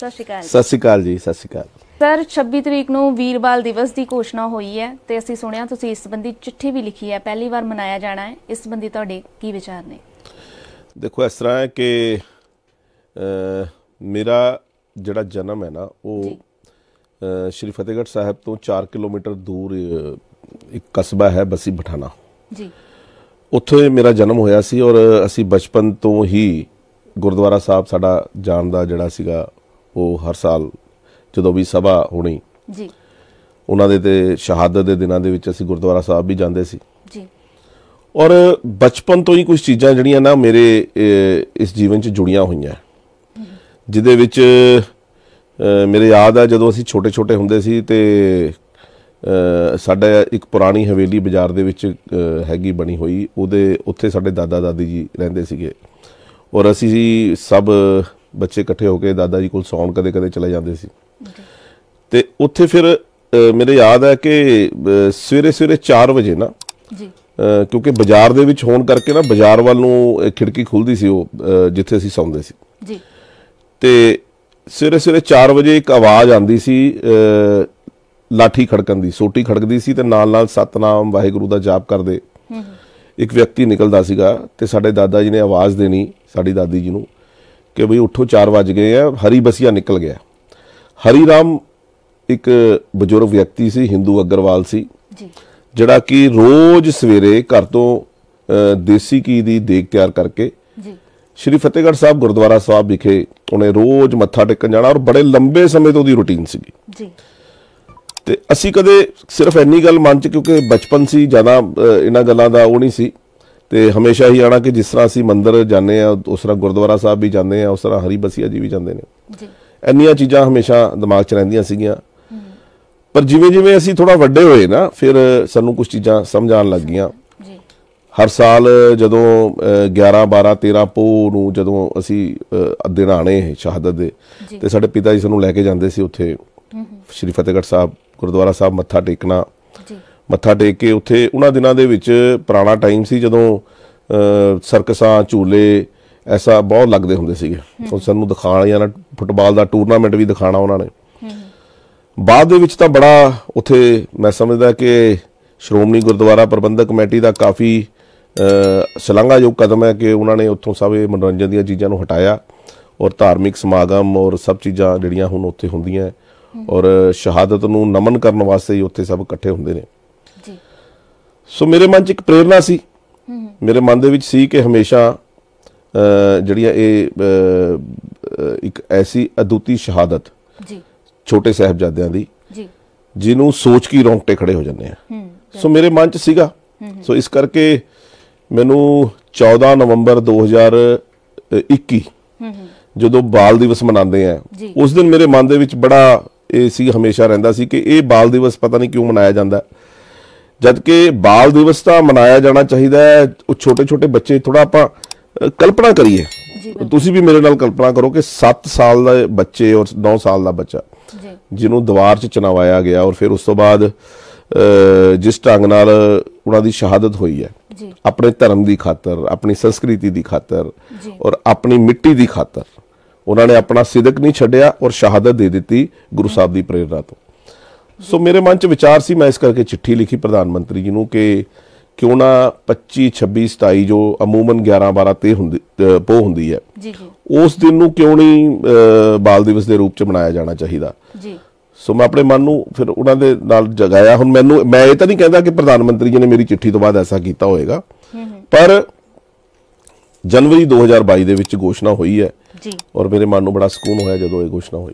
ਸਤਿ ਸ਼੍ਰੀ ਅਕਾਲ ਸਤਿ ਸ਼੍ਰੀ ਅਕਾਲ ਜੀ ਸਤਿ ਸ਼੍ਰੀ ਅਕਾਲ ਸਰ 26 ਤਰੀਕ ਨੂੰ ਵੀਰਵਾਲ ਦਿਵਸ ਦੀ ਘੋਸ਼ਣਾ ਹੋਈ ਹੈ ਤੇ ਅਸੀਂ ਸੁਣਿਆ ਤੁਸੀਂ ਇਸ ਸੰਬੰਧੀ ਚਿੱਠੀ ਵੀ ਲਿਖੀ ਹੈ ਪਹਿਲੀ ਵਾਰ ਮਨਾਇਆ ਜਾਣਾ ਹੈ ਇਸ ਸੰਬੰਧੀ ਤੁਹਾਡੇ ਕੀ ਵਿਚਾਰ ਨੇ ਦੇਖੋ ਇਸ ਤਰ੍ਹਾਂ ਹੈ ਕਿ ਮੇਰਾ ਜਿਹੜਾ ਜਨਮ ਹੈ ਨਾ ਉਹ ਸ਼੍ਰੀ ਫਤਿਹਗੜ੍ਹ ਸਾਹਿਬ ਤੋਂ 4 ਕਿਲੋਮੀਟਰ ਦੂਰ ਇੱਕ ਕਸਬਾ ਹੈ ਬਸੀ ਬਠਾਣਾ ਜੀ ਉੱਥੇ ਮੇਰਾ ਜਨਮ ਹੋਇਆ ਸੀ ਔਰ ਅਸੀਂ ਬਚਪਨ ਤੋਂ ਹੀ ਗੁਰਦੁਆਰਾ ਸਾਹਿਬ ਸਾਡਾ ਜਾਣ ਦਾ ਜਿਹੜਾ ਸੀਗਾ ਉਹ ਹਰ ਸਾਲ ਜਦੋਂ ਵੀ ਸਭਾ ਹੋਣੀ ਜੀ ਉਹਨਾਂ ਦੇ ਤੇ ਸ਼ਹਾਦਤ ਦੇ ਦਿਨਾਂ ਦੇ ਵਿੱਚ ਅਸੀਂ ਗੁਰਦੁਆਰਾ ਸਾਹਿਬ ਵੀ ਜਾਂਦੇ ਸੀ ਜੀ ਔਰ ਬਚਪਨ ਤੋਂ ਹੀ ਕੁਝ ਚੀਜ਼ਾਂ ਜਿਹੜੀਆਂ ਨਾ ਮੇਰੇ ਇਸ ਜੀਵਨ 'ਚ ਜੁੜੀਆਂ ਹੋਈਆਂ ਜਿਹਦੇ ਵਿੱਚ ਮੇਰੇ ਯਾਦ ਆ ਜਦੋਂ ਅਸੀਂ ਛੋਟੇ-ਛੋਟੇ ਹੁੰਦੇ ਸੀ ਤੇ ਸਾਡਾ ਇੱਕ ਪੁਰਾਣੀ ਹਵੇਲੀ ਬਾਜ਼ਾਰ ਦੇ ਵਿੱਚ ਹੈਗੀ ਬਣੀ ਹੋਈ ਉਹਦੇ ਉੱਥੇ ਸਾਡੇ ਦਾਦਾ ਦਾਦੀ ਜੀ ਰਹਿੰਦੇ ਸੀਗੇ ਔਰ ਅਸੀਂ ਸਭ ਬੱਚੇ ਇਕੱਠੇ ਹੋ ਕੇ ਦਾਦਾ ਜੀ ਕੋਲ ਸੌਣ ਕਦੇ ਕਦੇ ਚਲੇ ਜਾਂਦੇ ਸੀ ਤੇ ਉੱਥੇ ਫਿਰ ਮੇਰੇ ਯਾਦ ਹੈ ਕਿ ਸਵੇਰੇ ਸਵੇਰੇ 4 ਵਜੇ ਨਾ ਜੀ ਕਿਉਂਕਿ ਬਾਜ਼ਾਰ ਦੇ ਵਿੱਚ ਹੋਣ ਕਰਕੇ ਨਾ ਬਾਜ਼ਾਰ ਵੱਲ ਨੂੰ ਖਿੜਕੀ ਖੁੱਲਦੀ ਸੀ ਉਹ ਜਿੱਥੇ ਅਸੀਂ ਸੌਂਦੇ ਸੀ ਜੀ ਤੇ ਸਵੇਰੇ ਸਵੇਰੇ 4 ਵਜੇ ਇੱਕ ਆਵਾਜ਼ ਆਉਂਦੀ ਸੀ ਲਾਠੀ ਖੜਕਣ ਦੀ ਸੋਟੀ ਖੜਕਦੀ ਸੀ ਤੇ ਨਾਲ ਨਾਲ ਸਤਨਾਮ ਵਾਹਿਗੁਰੂ ਦਾ ਜਾਪ ਕਰਦੇ ਇੱਕ ਵਿਅਕਤੀ ਨਿਕਲਦਾ ਸੀਗਾ ਤੇ ਸਾਡੇ ਦਾਦਾ ਜੀ ਨੇ ਆਵਾਜ਼ ਦੇਣੀ ਸਾਡੀ ਦਾਦੀ ਜੀ ਨੂੰ ਕਿ ਵੀ ਉੱਠੋ 4 ਵਜ ਗਏ ਆ ਹਰੀ ਬਸੀਆ ਨਿਕਲ ਗਿਆ ਹਰੀ ਰਾਮ ਇੱਕ ਬਜ਼ੁਰਗ ਵਿਅਕਤੀ ਸੀ ਹਿੰਦੂ ਅਗਰਵਾਲ ਸੀ ਜੀ ਜਿਹੜਾ ਕਿ ਰੋਜ਼ ਸਵੇਰੇ ਘਰ ਤੋਂ ਦੇਸੀ ਕੀ ਦੀ ਦੇਗ ਤਿਆਰ ਕਰਕੇ ਜੀ ਸ਼੍ਰੀ ਫਤਿਹਗੜ੍ਹ ਸਾਹਿਬ ਗੁਰਦੁਆਰਾ ਸਾਹਿਬ ਵਿਖੇ ਉਹਨੇ ਰੋਜ਼ ਮੱਥਾ ਟੇਕਣ ਜਾਣਾ ਔਰ ਬੜੇ ਲੰਬੇ ਸਮੇਂ ਤੋਂ ਉਹਦੀ ਰੁਟੀਨ ਸੀ ਜੀ ਤੇ ਅਸੀਂ ਕਦੇ ਸਿਰਫ ਇੰਨੀ ਗੱਲ ਮੰਨ ਚ ਕਿਉਂਕਿ ਬਚਪਨ ਸੀ ਜ਼ਿਆਦਾ ਇਹਨਾਂ ਗੱਲਾਂ ਦਾ ਉਹ ਨਹੀਂ ਸੀ ਤੇ ਹਮੇਸ਼ਾ ਹੀ ਆਣਾ ਕਿ ਜਿਸ ਤਰ੍ਹਾਂ ਅਸੀਂ ਮੰਦਿਰ ਜਾਂਦੇ ਆ ਉਸ ਤਰ੍ਹਾਂ ਗੁਰਦੁਆਰਾ ਸਾਹਿਬ ਵੀ ਜਾਂਦੇ ਆ ਉਸ ਤਰ੍ਹਾਂ ਹਰੀ ਬਸੀਆ ਜੀ ਵੀ ਜਾਂਦੇ ਨੇ ਜੀ ਇੰਨੀਆਂ ਚੀਜ਼ਾਂ ਹਮੇਸ਼ਾ ਦਿਮਾਗ 'ਚ ਰਹਿੰਦੀਆਂ ਸੀਗੀਆਂ ਪਰ ਜਿਵੇਂ ਜਿਵੇਂ ਅਸੀਂ ਥੋੜਾ ਵੱਡੇ ਹੋਏ ਨਾ ਫਿਰ ਸਾਨੂੰ ਕੁਝ ਚੀਜ਼ਾਂ ਸਮਝ ਆਣ ਲੱਗ ਗਈਆਂ ਜੀ ਹਰ ਸਾਲ ਜਦੋਂ 11 12 13 ਪੋ ਨੂੰ ਜਦੋਂ ਅਸੀਂ ਦਿਨਾਣੇ ਸ਼ਹਾਦਤ ਦੇ ਤੇ ਸਾਡੇ ਪਿਤਾ ਜੀ ਸਾਨੂੰ ਲੈ ਕੇ ਜਾਂਦੇ ਸੀ ਉੱਥੇ ਸ਼੍ਰੀ ਫਤਿਹਗੜ੍ਹ ਸਾਹਿਬ ਗੁਰਦੁਆਰਾ ਸਾਹਿਬ ਮੱਥਾ ਟੇਕਣਾ ਜੀ ਮੱਥਾ ਟੇਕ ਕੇ ਉੱਥੇ ਉਹਨਾਂ ਦਿਨਾਂ ਦੇ ਵਿੱਚ ਪੁਰਾਣਾ ਟਾਈਮ ਸੀ ਜਦੋਂ ਸਰਕਸਾਂ ਝੂਲੇ ਐਸਾ ਬਹੁਤ ਲੱਗਦੇ ਹੁੰਦੇ ਸੀਗੇ ਉਹ ਸਾਨੂੰ ਦਿਖਾਣ ਜਾਂ ਫੁੱਟਬਾਲ ਦਾ ਟੂਰਨਾਮੈਂਟ ਵੀ ਦਿਖਾਣਾ ਉਹਨਾਂ ਨੇ ਬਾਅਦ ਦੇ ਵਿੱਚ ਤਾਂ ਬੜਾ ਉੱਥੇ ਮੈਂ ਸਮਝਦਾ ਕਿ ਸ਼੍ਰੋਮਣੀ ਗੁਰਦੁਆਰਾ ਪ੍ਰਬੰਧਕ ਕਮੇਟੀ ਦਾ ਕਾਫੀ ਸ਼ਲਾਘਾਯੋਗ ਕਦਮ ਹੈ ਕਿ ਉਹਨਾਂ ਨੇ ਉੱਥੋਂ ਸਭ ਇਹ ਮਨੋਰੰਜਨ ਦੀਆਂ ਚੀਜ਼ਾਂ ਨੂੰ ਹਟਾਇਆ ਔਰ ਧਾਰਮਿਕ ਸਮਾਗਮ ਔਰ ਸਭ ਚੀਜ਼ਾਂ ਜਿਹੜੀਆਂ ਹੁਣ ਉੱਥੇ ਹੁੰਦੀਆਂ ਔਰ ਸ਼ਹਾਦਤ ਨੂੰ ਨਮਨ ਕਰਨ ਵਾਸਤੇ ਹੀ ਉੱਥੇ ਸਭ ਇਕੱਠੇ ਹੁੰਦੇ ਨੇ ਸੋ ਮੇਰੇ ਮਨ 'ਚ ਇੱਕ ਪ੍ਰੇਰਣਾ ਸੀ ਮੇਰੇ ਮਨ ਦੇ ਵਿੱਚ ਸੀ ਕਿ ਹਮੇਸ਼ਾ ਜਿਹੜੀਆਂ ਇਹ ਇੱਕ ਐਸੀ ਅਦੁੱਤੀ ਸ਼ਹਾਦਤ ਜੀ ਛੋਟੇ ਸਹਿਬਜ਼ਾਦਿਆਂ ਦੀ ਜੀ ਜਿਹਨੂੰ ਸੋਚ ਕੇ ਰੌਂਗਟੇ ਖੜੇ ਹੋ ਜਾਂਦੇ ਆ ਸੋ ਮੇਰੇ ਮਨ 'ਚ ਸੀਗਾ ਸੋ ਇਸ ਕਰਕੇ ਮੈਨੂੰ 14 ਨਵੰਬਰ 2021 ਜਦੋਂ ਬਾਲ ਦਿਵਸ ਮਨਾਉਂਦੇ ਆ ਉਸ ਦਿਨ ਮੇਰੇ ਮਨ ਦੇ ਵਿੱਚ ਬੜਾ ਇਹ ਸੀ ਹਮੇਸ਼ਾ ਰਹਿੰਦਾ ਸੀ ਕਿ ਇਹ ਬਾਲ ਦਿਵਸ ਪਤਾ ਨਹੀਂ ਕਿਉਂ ਮਨਾਇਆ ਜਾਂਦਾ ਹੈ ਜਦਕਿ ਬਾਲ ਦਿਵਸ ਤਾਂ ਮਨਾਇਆ ਜਾਣਾ ਚਾਹੀਦਾ ਹੈ ਉਹ ਛੋਟੇ ਛੋਟੇ ਬੱਚੇ ਥੋੜਾ ਆਪਾਂ ਕਲਪਨਾ ਕਰੀਏ ਤੁਸੀਂ ਵੀ ਮੇਰੇ ਨਾਲ ਕਲਪਨਾ ਕਰੋ ਕਿ 7 ਸਾਲ ਦਾ ਬੱਚੇ ਔਰ 9 ਸਾਲ ਦਾ ਬੱਚਾ ਜਿਹਨੂੰ ਦੀਵਾਰ 'ਚ ਚਨਾਵਾਇਆ ਗਿਆ ਔਰ ਫਿਰ ਉਸ ਤੋਂ ਬਾਅਦ ਜਿਸ ਢੰਗ ਨਾਲ ਉਹਨਾਂ ਦੀ ਸ਼ਹਾਦਤ ਹੋਈ ਹੈ ਆਪਣੇ ਧਰਮ ਦੀ ਖਾਤਰ ਆਪਣੀ ਸੰਸਕ੍ਰਿਤੀ ਦੀ ਖਾਤਰ ਔਰ ਆਪਣੀ ਮਿੱਟੀ ਦੀ ਖਾਤਰ ਉਹਨਾਂ ਨੇ ਆਪਣਾ ਸਿਦਕ ਨਹੀਂ ਛੱਡਿਆ ਔਰ ਸ਼ਹਾਦਤ ਦੇ ਦਿੱਤੀ ਗੁਰੂ ਸਾਹਿਬ ਦੀ ਪ੍ਰੇਰਣਾ ਤੋਂ ਸੋ ਮੇਰੇ ਮਨ 'ਚ ਵਿਚਾਰ ਸੀ ਮੈਂ ਇਸ ਕਰਕੇ ਚਿੱਠੀ ਲਿਖੀ ਪ੍ਰਧਾਨ ਮੰਤਰੀ ਜੀ ਨੂੰ ਕਿ ਕਿਉਂ ਨਾ 25 26 27 ਜੋ ਅਮੂਮਨ 11 12 ਤੇ ਹੁੰਦੀ ਪੋ ਹੁੰਦੀ ਹੈ ਜੀ ਜੀ ਉਸ ਦਿਨ ਨੂੰ ਕਿਉਂ ਨਹੀਂ ਬਾਲ ਦਿਵਸ ਦੇ ਰੂਪ 'ਚ ਮਨਾਇਆ ਜਾਣਾ ਚਾਹੀਦਾ ਜੀ ਸੋ ਮੈਂ ਆਪਣੇ ਮਨ ਨੂੰ ਫਿਰ ਉਹਨਾਂ ਦੇ ਨਾਲ ਜਗਾਇਆ ਹੁਣ ਮੈਨੂੰ ਮੈਂ ਇਹ ਤਾਂ ਨਹੀਂ ਕਹਿੰਦਾ ਕਿ ਪ੍ਰਧਾਨ ਮੰਤਰੀ ਜੀ ਨੇ ਮੇਰੀ ਚਿੱਠੀ ਤੋਂ ਬਾਅਦ ਐਸਾ ਕੀਤਾ ਹੋਵੇਗਾ ਪਰ ਜਨਵਰੀ 2022 ਦੇ ਵਿੱਚ ਘੋਸ਼ਣਾ ਹੋਈ ਹੈ ਜੀ ਔਰ ਮੇਰੇ ਮਨ ਨੂੰ ਬੜਾ ਸਕੂਨ ਹੋਇਆ ਜਦੋਂ ਇਹ ਘੋਸ਼ਣਾ ਹੋਈ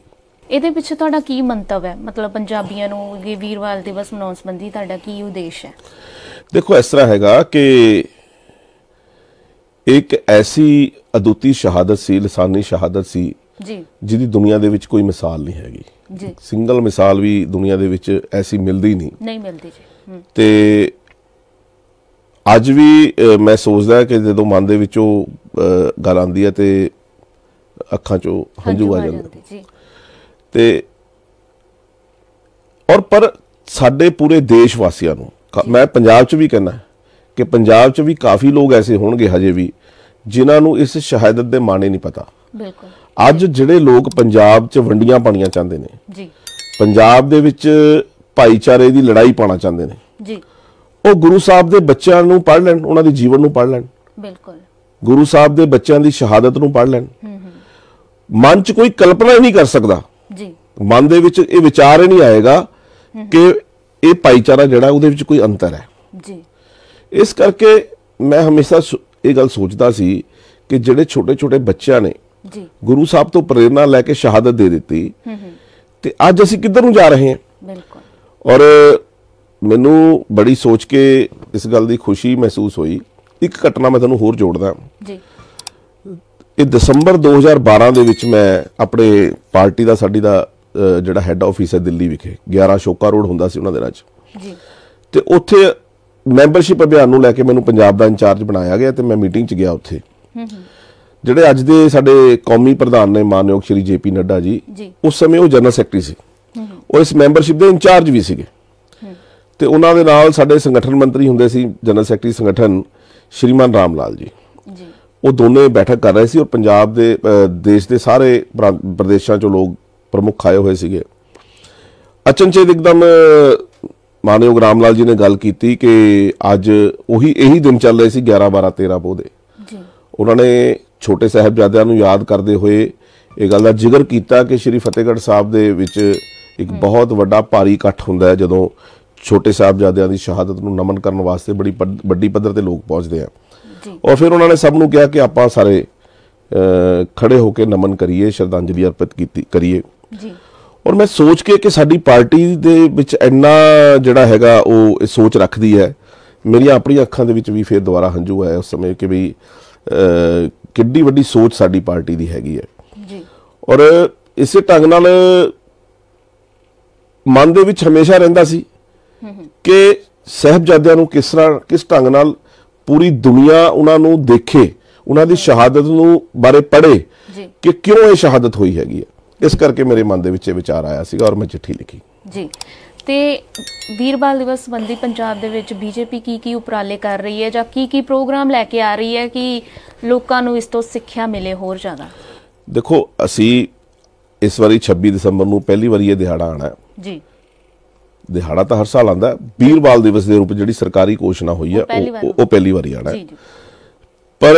ਇਹਦੇ ਪਿੱਛੇ ਤੁਹਾਡਾ ਕੀ ਮੰਤਵ ਹੈ ਮਤਲਬ ਪੰਜਾਬੀਆਂ ਨੂੰ ਇਹ ਵੀਰਵਾਲ ਦਿਵਸ ਮਨਾਉਣ ਸੰਬੰਧੀ ਤੁਹਾਡਾ ਕੀ ਉਦੇਸ਼ ਹੈ ਦੇਖੋ ਇਸ ਤਰ੍ਹਾਂ ਹੈਗਾ ਕਿ ਇੱਕ ਐਸੀ ਅਦੁੱਤੀ ਸ਼ਹਾਦਤ ਸੀ ਲਸਾਨੀ ਸ਼ਹਾਦਤ ਸੀ ਜੀ ਜਿਹਦੀ ਦੁਨੀਆ ਦੇ ਵਿੱਚ ਕੋਈ ਮਿਸਾਲ ਨਹੀਂ ਹੈਗੀ ਜੀ ਸਿੰਗਲ ਮਿਸਾਲ ਵੀ ਦੁਨੀਆ ਦੇ ਵਿੱਚ ਐਸੀ ਮਿਲਦੀ ਨਹੀਂ ਨਹੀਂ ਮਿਲਦੀ ਜੀ ਤੇ ਅੱਜ ਵੀ ਮੈਂ ਸੋਚਦਾ ਕਿ ਜਦੋਂ ਮਨ ਦੇ ਵਿੱਚੋਂ ਗੱਲ ਆਉਂਦੀ ਹੈ ਤੇ ਅੱਖਾਂ 'ਚੋਂ ਹੰਝੂ ਆ ਜਾਂਦੇ ਜੀ ਤੇ ਔਰ ਪਰ ਸਾਡੇ ਪੂਰੇ ਦੇਸ਼ ਵਾਸੀਆਂ ਨੂੰ ਮੈਂ ਪੰਜਾਬ 'ਚ ਵੀ ਕਹਿੰਦਾ ਕਿ ਪੰਜਾਬ 'ਚ ਵੀ ਕਾਫੀ ਲੋਕ ਐਸੇ ਹੋਣਗੇ ਹਜੇ ਵੀ ਜਿਨ੍ਹਾਂ ਨੂੰ ਇਸ ਸ਼ਹਾਦਤ ਦੇ ਮਾਣੇ ਨਹੀਂ ਪਤਾ ਬਿਲਕੁਲ ਅੱਜ ਜਿਹੜੇ ਲੋਕ ਪੰਜਾਬ 'ਚ ਵੰਡੀਆਂ ਪਾਣੀਆਂ ਚਾਹੁੰਦੇ ਨੇ ਜੀ ਪੰਜਾਬ ਦੇ ਵਿੱਚ ਭਾਈਚਾਰੇ ਦੀ ਲੜਾਈ ਪਾਣਾ ਚਾਹੁੰਦੇ ਨੇ ਜੀ ਉਹ ਗੁਰੂ ਸਾਹਿਬ ਦੇ ਬੱਚਿਆਂ ਨੂੰ ਪੜ੍ਹ ਲੈਣ ਉਹਨਾਂ ਦੇ ਜੀਵਨ ਨੂੰ ਪੜ੍ਹ ਲੈਣ ਬਿਲਕੁਲ ਗੁਰੂ ਸਾਹਿਬ ਦੇ ਬੱਚਿਆਂ ਦੀ ਸ਼ਹਾਦਤ ਨੂੰ ਪੜ੍ਹ ਲੈਣ ਮਨ 'ਚ ਕੋਈ ਕਲਪਨਾ ਹੀ ਨਹੀਂ ਕਰ ਸਕਦਾ ਜੀ ਮਨ ਦੇ ਵਿੱਚ ਇਹ ਵਿਚਾਰ ਹੀ ਨਹੀਂ ਆਏਗਾ ਕਿ ਇਹ ਭਾਈਚਾਰਾ ਜਿਹੜਾ ਉਹਦੇ ਵਿੱਚ ਕੋਈ ਅੰਤਰ ਹੈ ਜੀ ਇਸ ਕਰਕੇ ਮੈਂ ਹਮੇਸ਼ਾ ਇਹ ਗੱਲ ਸੋਚਦਾ ਸੀ ਕਿ ਜਿਹੜੇ ਛੋਟੇ-ਛੋਟੇ ਬੱਚਿਆਂ ਨੇ ਜੀ ਗੁਰੂ ਸਾਹਿਬ ਤੋਂ ਪ੍ਰੇਰਣਾ ਲੈ ਕੇ ਸ਼ਹਾਦਤ ਦੇ ਦਿੱਤੀ ਤੇ ਅੱਜ ਅਸੀਂ ਕਿੱਧਰ ਨੂੰ ਜਾ ਰਹੇ ਹਾਂ ਬਿਲਕੁਲ ਔਰ ਮੈਨੂੰ ਬੜੀ ਸੋਚ ਕੇ ਇਸ ਗੱਲ ਦੀ ਖੁਸ਼ੀ ਮਹਿਸੂਸ ਹੋਈ ਇੱਕ ਘਟਨਾ ਮੈਂ ਤੁਹਾਨੂੰ ਹੋਰ ਜੋੜਦਾ ਜੀ ਇਹ ਦਸੰਬਰ 2012 ਦੇ ਵਿੱਚ ਮੈਂ ਆਪਣੇ ਪਾਰਟੀ ਦਾ ਸਾਡੀ ਦਾ ਜਿਹੜਾ ਹੈੱਡ ਆਫਿਸ ਹੈ ਦਿੱਲੀ ਵਿਖੇ 11 ਸ਼ੋਕਾ ਰੋਡ ਹੁੰਦਾ ਸੀ ਉਹਨਾਂ ਦੇ ਰਾਜ ਜੀ ਤੇ ਉੱਥੇ ਮੈਂਬਰਸ਼ਿਪ ਅਭਿਆਨ ਨੂੰ ਲੈ ਕੇ ਮੈਨੂੰ ਪੰਜਾਬ ਦਾ ਇੰਚਾਰਜ ਬਣਾਇਆ ਗਿਆ ਤੇ ਮੈਂ ਮੀਟਿੰਗ 'ਚ ਗਿਆ ਉੱਥੇ ਜਿਹੜੇ ਅੱਜ ਦੇ ਸਾਡੇ ਕੌਮੀ ਪ੍ਰਧਾਨ ਨੇ ਮਾਨਯੋਗ ਸ਼੍ਰੀ ਜੇਪੀ ਨੱਡਾ ਜੀ ਉਸ ਸਮੇਂ ਉਹ ਜਨਰਲ ਸੈਕਟਰੀ ਸੀ ਉਹ ਇਸ ਮੈਂਬਰਸ਼ਿਪ ਦੇ ਇੰਚਾਰਜ ਵੀ ਸੀਗੇ ਤੇ ਉਹਨਾਂ ਦੇ ਨਾਲ ਸਾਡੇ ਸੰਗਠਨ ਮੰਤਰੀ ਹੁੰਦੇ ਸੀ ਜਨਰਲ ਸੈਕਟਰੀ ਸੰਗਠਨ ਸ਼੍ਰੀਮਾਨ ਰਾਮ ਲਾਲ ਜੀ ਜੀ ਉਹ ਦੋਨੇ ਬੈਠਕ ਕਰ ਰਹੇ ਸੀ ਔਰ ਪੰਜਾਬ ਦੇ ਦੇਸ਼ ਦੇ ਸਾਰੇ ਪ੍ਰਦੇਸ਼ਾਂ ਚੋਂ ਲੋਕ ਪ੍ਰਮੁੱਖ ਆਏ ਹੋਏ ਸੀਗੇ ਅਚਨਚੇ ਇੱਕਦਮ ਮਾਨਯੋਗ ਰਾਮਲਾਲ ਜੀ ਨੇ ਗੱਲ ਕੀਤੀ ਕਿ ਅੱਜ ਉਹੀ ਇਹੀ ਦਿਨ ਚੱਲ ਰਹੇ ਸੀ 11 12 13 ਪੋਦੇ ਜੀ ਉਹਨਾਂ ਨੇ ਛੋਟੇ ਸਹਿਬਜ਼ਾਦਿਆਂ ਨੂੰ ਯਾਦ ਕਰਦੇ ਹੋਏ ਇਹ ਗੱਲ ਦਾ ਜ਼ਿਕਰ ਕੀਤਾ ਕਿ ਸ਼੍ਰੀ ਫਤਿਹਗੜ੍ਹ ਸਾਹਿਬ ਦੇ ਵਿੱਚ ਇੱਕ ਬਹੁਤ ਵੱਡਾ ਭਾਰੀ ਇਕੱਠ ਹੁੰਦਾ ਹੈ ਜਦੋਂ ਛੋਟੇ ਸਾਹਿਬਜ਼ਾਦਿਆਂ ਦੀ ਸ਼ਹਾਦਤ ਨੂੰ ਨਮਨ ਕਰਨ ਵਾਸਤੇ ਬੜੀ ਵੱਡੀ ਪੱਧਰ ਤੇ ਲੋਕ ਪਹੁੰਚਦੇ ਆ ਔਰ ਫਿਰ ਉਹਨਾਂ ਨੇ ਸਭ ਨੂੰ ਕਿਹਾ ਕਿ ਆਪਾਂ ਸਾਰੇ ਖੜੇ ਹੋ ਕੇ ਨਮਨ ਕਰੀਏ ਸ਼ਰਧਾਂਜਲੀ ਅਰਪਿਤ ਕੀਤੀ ਕਰੀਏ ਜੀ ਔਰ ਮੈਂ ਸੋਚ ਕੇ ਕਿ ਸਾਡੀ ਪਾਰਟੀ ਦੇ ਵਿੱਚ ਇੰਨਾ ਜਿਹੜਾ ਹੈਗਾ ਉਹ ਸੋਚ ਰੱਖਦੀ ਹੈ ਮੇਰੀਆਂ ਆਪਣੀਆਂ ਅੱਖਾਂ ਦੇ ਵਿੱਚ ਵੀ ਫਿਰ ਦੁਬਾਰਾ ਹੰਝੂ ਆਇਆ ਉਸ ਸਮੇਂ ਕਿ ਵੀ ਕਿੱਡੀ ਵੱਡੀ ਸੋਚ ਸਾਡੀ ਪਾਰਟੀ ਦੀ ਹੈਗੀ ਹੈ ਜੀ ਔਰ ਇਸੇ ਢੰਗ ਨਾਲ ਮਨ ਦੇ ਵਿੱਚ ਹਮੇਸ਼ਾ ਰਹਿੰਦਾ ਸੀ ਕਿ ਸਹਿਬਜ਼ਾਦਿਆਂ ਨੂੰ ਕਿਸ ਤਰ੍ਹਾਂ ਕਿਸ ਢੰਗ ਨਾਲ ਪੂਰੀ ਦੁਨੀਆ ਉਹਨਾਂ ਨੂੰ ਦੇਖੇ ਉਹਨਾਂ ਦੀ ਸ਼ਹਾਦਤ ਨੂੰ ਬਾਰੇ ਪੜ੍ਹੇ ਕਿ ਕਿਉਂ ਇਹ ਸ਼ਹਾਦਤ ਹੋਈ ਹੈਗੀ ਹੈ ਇਸ ਕਰਕੇ ਮੇਰੇ ਮਨ ਦੇ ਵਿੱਚ ਇਹ ਵਿਚਾਰ ਆਇਆ ਸੀਗਾ ਔਰ ਮੈਂ ਚਿੱਠੀ ਲਿਖੀ ਜੀ ਤੇ ਵੀਰ ਬਾਲ ਦਿਵਸ ਸੰਬੰਧੀ ਪੰਜਾਬ ਦੇ ਵਿੱਚ ਬੀਜੇਪੀ ਕੀ ਕੀ ਉਪਰਾਲੇ ਕਰ ਰਹੀ ਹੈ ਜਾਂ ਕੀ ਕੀ ਪ੍ਰੋਗਰਾਮ ਲੈ ਕੇ ਆ ਰਹੀ ਹੈ ਕਿ ਲੋਕਾਂ ਨੂੰ ਇਸ ਤੋਂ ਸਿੱਖਿਆ ਮਿਲੇ ਹੋਰ ਜ਼ਿਆਦਾ ਦੇਖੋ ਅਸੀਂ ਇਸ ਵਾਰੀ 26 ਦਸੰਬਰ ਨੂੰ ਪਹਿਲੀ ਵਾਰੀ ਇਹ ਦਿਹਾੜਾ ਆਣਾ ਹੈ ਜੀ ਦਿਹਾੜਾ ਤਾਂ ਹਰ ਸਾਲ ਆਂਦਾ ਬਾਲ ਦਿਵਸ ਦੇ ਰੂਪ ਜਿਹੜੀ ਸਰਕਾਰੀ ਘੋਸ਼ਣਾ ਹੋਈ ਹੈ ਉਹ ਪਹਿਲੀ ਵਾਰੀ ਆਣਾ ਹੈ ਪਰ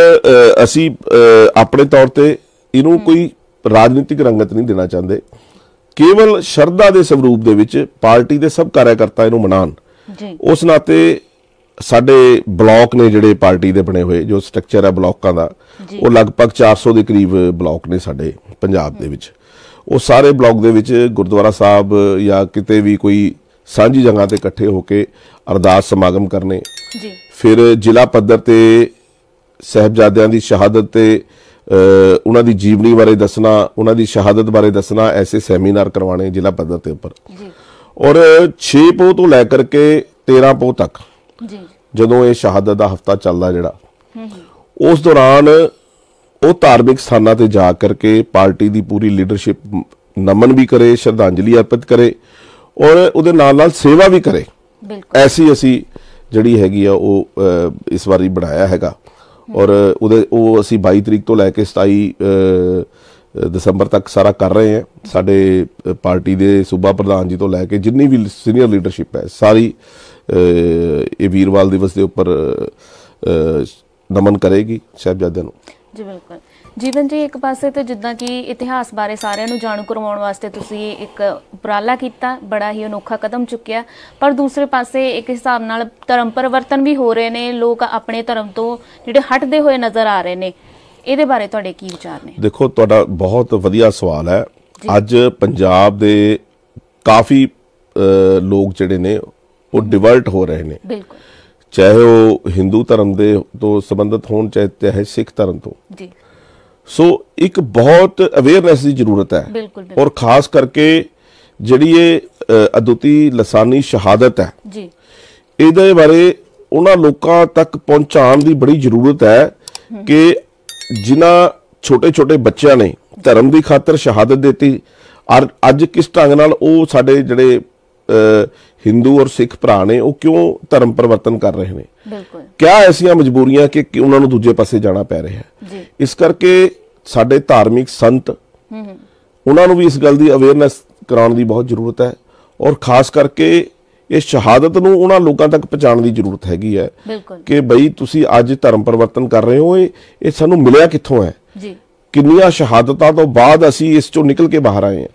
ਅਸੀਂ ਆਪਣੇ ਤੌਰ ਤੇ ਇਹਨੂੰ ਕੋਈ ਰਾਜਨੀਤਿਕ ਰੰਗਤ ਨਹੀਂ ਦੇਣਾ ਚਾਹੁੰਦੇ ਕੇਵਲ ਸ਼ਰਧਾ ਦੇ ਸਰੂਪ ਦੇ ਵਿੱਚ ਪਾਰਟੀ ਦੇ ਸਭ ਕਾਰਜਕਰਤਾ ਇਹਨੂੰ ਮਨਾਣ ਉਸ ਨਾਤੇ ਸਾਡੇ ਬਲਾਕ ਨੇ ਜਿਹੜੇ ਪਾਰਟੀ ਦੇ ਬਣੇ ਹੋਏ ਜੋ ਸਟਰਕਚਰ ਹੈ ਬਲਾਕਾਂ ਦਾ ਉਹ ਲਗਭਗ 400 ਦੇ ਕਰੀਬ ਬਲਾਕ ਨੇ ਸਾਡੇ ਪੰਜਾਬ ਦੇ ਵਿੱਚ ਉਹ ਸਾਰੇ ਬਲਾਕ ਦੇ ਵਿੱਚ ਗੁਰਦੁਆਰਾ ਸਾਹਿਬ ਜਾਂ ਕਿਤੇ ਵੀ ਕੋਈ ਸਾਂਝੀ ਜਗ੍ਹਾ ਤੇ ਇਕੱਠੇ ਹੋ ਕੇ ਅਰਦਾਸ ਸਮਾਗਮ ਕਰਨੇ ਜੀ ਫਿਰ ਜ਼ਿਲ੍ਹਾ ਪੱਧਰ ਤੇ ਸਹਿਬਜ਼ਾਦਿਆਂ ਦੀ ਸ਼ਹਾਦਤ ਤੇ ਉਹਨਾਂ ਦੀ ਜੀਵਨੀ ਬਾਰੇ ਦੱਸਣਾ ਉਹਨਾਂ ਦੀ ਸ਼ਹਾਦਤ ਬਾਰੇ ਦੱਸਣਾ ਐਸੇ ਸੈਮੀਨਾਰ ਕਰਵਾਣੇ ਜ਼ਿਲ੍ਹਾ ਪੱਧਰ ਤੇ ਉੱਪਰ ਜੀ ਔਰ 6 ਪੋ ਤੋਂ ਲੈ ਕਰਕੇ 13 ਪੋ ਤੱਕ ਜੀ ਜਦੋਂ ਇਹ ਸ਼ਹਾਦਤ ਦਾ ਹਫਤਾ ਚੱਲਦਾ ਜਿਹੜਾ ਉਸ ਦੌਰਾਨ ਉਹ ਧਾਰਮਿਕ ਸਥਾਨਾਂ ਤੇ ਜਾ ਕਰਕੇ ਪਾਰਟੀ ਦੀ ਪੂਰੀ ਲੀਡਰਸ਼ਿਪ ਨਮਨ ਵੀ ਕਰੇ ਸ਼ਰਧਾਂਜਲੀ ਅਰਪਿਤ ਕਰੇ ਔਰ ਉਹਦੇ ਨਾਲ ਨਾਲ ਸੇਵਾ ਵੀ ਕਰੇ ਬਿਲਕੁਲ ਐਸੀ ਅਸੀਂ ਜਿਹੜੀ ਹੈਗੀ ਆ ਉਹ ਇਸ ਵਾਰੀ ਬਣਾਇਆ ਹੈਗਾ ਔਰ ਉਹਦੇ ਉਹ ਅਸੀਂ 22 ਤਰੀਕ ਤੋਂ ਲੈ ਕੇ 27 ਦਸੰਬਰ ਤੱਕ ਸਾਰਾ ਕਰ ਰਹੇ ਹਾਂ ਸਾਡੇ ਪਾਰਟੀ ਦੇ ਸੂਬਾ ਪ੍ਰਧਾਨ ਜੀ ਤੋਂ ਲੈ ਕੇ ਜਿੰਨੀ ਵੀ ਸੀਨੀਅਰ ਲੀਡਰਸ਼ਿਪ ਹੈ ਸਾਰੀ ਇਹ ਵੀਰਵਾਲ ਦਿਵਸ ਦੇ ਉੱਪਰ ਨਮਨ ਕਰੇਗੀ ਸਹਿਬਜ਼ਾਦਿਆਂ ਨੂੰ ਜੀ ਬਿਲਕੁਲ ਜੀਵਨ ਜੀ ਇੱਕ ਪਾਸੇ ਤੇ ਜਿੱਦਾਂ ਕਿ ਇਤਿਹਾਸ ਬਾਰੇ ਸਾਰਿਆਂ ਨੂੰ ਜਾਣੂ ਕਰਵਾਉਣ ਵਾਸਤੇ ਤੁਸੀਂ ਇੱਕ ਉਪਰਾਲਾ ਕੀਤਾ ਬੜਾ ਹੀ ਅਨੋਖਾ ਕਦਮ ਚੁੱਕਿਆ ਪਰ ਦੂਸਰੇ ਪਾਸੇ ਇੱਕ ਹਿਸਾਬ ਨਾਲ ਧਰਮ ਪਰਿਵਰਤਨ ਵੀ ਹੋ ਰਹੇ ਨੇ ਲੋਕ ਆਪਣੇ ਧਰਮ ਤੋਂ ਜਿਹੜੇ ਹਟਦੇ ਹੋਏ ਨਜ਼ਰ ਆ ਰਹੇ ਨੇ ਇਹਦੇ ਬਾਰੇ ਤੁਹਾਡੇ ਕੀ ਵਿਚਾਰ ਨੇ ਦੇਖੋ ਤੁਹਾਡਾ ਬਹੁਤ ਵਧੀਆ ਸਵਾਲ ਹੈ ਅੱਜ ਪੰਜਾਬ ਦੇ ਕਾਫੀ ਲੋਕ ਜਿਹੜੇ ਨੇ ਉਹ ਡਿਵਰਟ ਹੋ ਰਹੇ ਨੇ ਬਿਲਕੁਲ ਚਾਹੇ ਉਹ ਹਿੰਦੂ ਧਰਮ ਦੇ ਤੋਂ ਸੰਬੰਧਿਤ ਹੋਣ ਚਾਹੇ ਸਿੱਖ ਧਰਮ ਤੋਂ ਜੀ ਸੋ ਇੱਕ ਬਹੁਤ ਅਵੇਅਰਨੈਸ ਦੀ ਜ਼ਰੂਰਤ ਹੈ ਔਰ ਖਾਸ ਕਰਕੇ ਜਿਹੜੀ ਇਹ ਅਦੁੱਤੀ ਲਸਾਨੀ ਸ਼ਹਾਦਤ ਹੈ ਜੀ ਇਹਦੇ ਬਾਰੇ ਉਹਨਾਂ ਲੋਕਾਂ ਤੱਕ ਪਹੁੰਚਾਉਣ ਦੀ ਬੜੀ ਜ਼ਰੂਰਤ ਹੈ ਕਿ ਜਿਨ੍ਹਾਂ ਛੋਟੇ-ਛੋਟੇ ਬੱਚਿਆਂ ਨੇ ਧਰਮ ਦੀ ਖਾਤਰ ਸ਼ਹਾਦਤ ਦਿੱਤੀ ਅੱਜ ਕਿਸ ਢੰਗ ਨਾਲ ਉਹ ਸਾਡੇ ਜਿਹੜੇ ਹਿੰਦੂ ਔਰ ਸਿੱਖ ਭਰਾ ਨੇ ਉਹ ਕਿਉਂ ਧਰਮ ਪਰਿਵਰਤਨ ਕਰ ਰਹੇ ਨੇ ਬਿਲਕੁਲ ਕਿਆ ਐਸੀਆਂ ਮਜਬੂਰੀਆਂ ਕਿ ਉਹਨਾਂ ਨੂੰ ਦੂਜੇ ਪਾਸੇ ਜਾਣਾ ਪੈ ਰਿਹਾ ਹੈ ਇਸ ਕਰਕੇ ਸਾਡੇ ਧਾਰਮਿਕ ਸੰਤ ਉਹਨਾਂ ਨੂੰ ਵੀ ਇਸ ਗੱਲ ਦੀ ਅਵੇਅਰਨੈਸ ਕਰਾਉਣ ਦੀ ਬਹੁਤ ਜ਼ਰੂਰਤ ਹੈ ਔਰ ਖਾਸ ਕਰਕੇ ਇਸ ਸ਼ਹਾਦਤ ਨੂੰ ਉਹਨਾਂ ਲੋਕਾਂ ਤੱਕ ਪਹੁੰਚਾਉਣ ਦੀ ਜ਼ਰੂਰਤ ਹੈਗੀ ਹੈ ਕਿ ਬਈ ਤੁਸੀਂ ਅੱਜ ਧਰਮ ਪਰਿਵਰਤਨ ਕਰ ਰਹੇ ਹੋ ਇਹ ਇਹ ਸਾਨੂੰ ਮਿਲਿਆ ਕਿੱਥੋਂ ਹੈ ਜੀ ਕਿੰਨੀਆਂ ਸ਼ਹਾਦਤਾਂ ਤੋਂ ਬਾਅਦ ਅਸੀਂ ਇਸ ਚੋਂ ਨਿਕਲ ਕੇ ਬਾਹਰ ਆਏ ਹਾਂ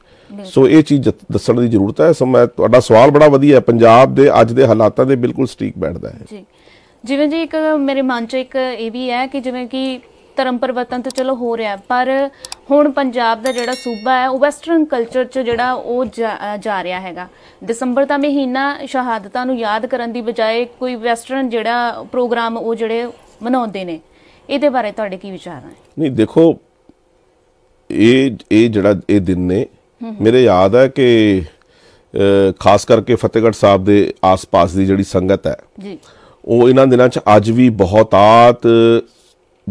ਸੋ ਇਹ ਚੀਜ਼ ਦੱਸਣ ਦੀ ਜ਼ਰੂਰਤ ਹੈ ਸੋ ਮੈਂ ਤੁਹਾਡਾ ਸਵਾਲ ਬੜਾ ਵਧੀਆ ਹੈ ਪੰਜਾਬ ਦੇ ਅੱਜ ਦੇ ਹਾਲਾਤਾਂ ਦੇ ਬਿਲਕੁਲ ਸਟੀਕ ਬੈਠਦਾ ਹੈ ਜੀ ਜਿਵੇਂ ਜੀ ਇੱਕ ਮੇਰੇ ਮਨ 'ਚ ਇੱਕ ਇਹ ਵੀ ਹੈ ਕਿ ਜਿਵੇਂ ਕਿ ਧਰਮ ਪਰਿਵਰਤਨ ਤਾਂ ਚਲੋ ਹੋ ਰਿਹਾ ਪਰ ਹੁਣ ਪੰਜਾਬ ਦਾ ਜਿਹੜਾ ਸੂਬਾ ਹੈ ਉਹ ਵੈਸਟਰਨ ਕਲਚਰ 'ਚ ਜਿਹੜਾ ਉਹ ਜਾ ਰਿਹਾ ਹੈਗਾ ਦਸੰਬਰ ਦਾ ਮਹੀਨਾ ਸ਼ਹਾਦਤਾਂ ਨੂੰ ਯਾਦ ਕਰਨ ਦੀ ਬਜਾਏ ਕੋਈ ਵੈਸਟਰਨ ਜਿਹੜਾ ਪ੍ਰੋਗਰਾਮ ਉਹ ਜਿਹੜੇ ਮਨਾਉਂਦੇ ਨੇ ਇਹਦੇ ਬਾਰੇ ਤੁਹਾਡੇ ਕੀ ਵਿਚਾਰ ਹਨ ਨਹੀਂ ਦੇਖੋ ਇਹ ਇਹ ਜਿਹੜਾ ਇਹ ਦਿਨ ਨੇ ਮੇਰੇ ਯਾਦ ਹੈ ਕਿ ਖਾਸ ਕਰਕੇ ਫਤਿਹਗੜ੍ਹ ਸਾਹਿਬ ਦੇ ਆਸ-ਪਾਸ ਦੀ ਜਿਹੜੀ ਸੰਗਤ ਹੈ ਜੀ ਉਹ ਇਹਨਾਂ ਦਿਨਾਂ 'ਚ ਅੱਜ ਵੀ ਬਹੁਤਾਤ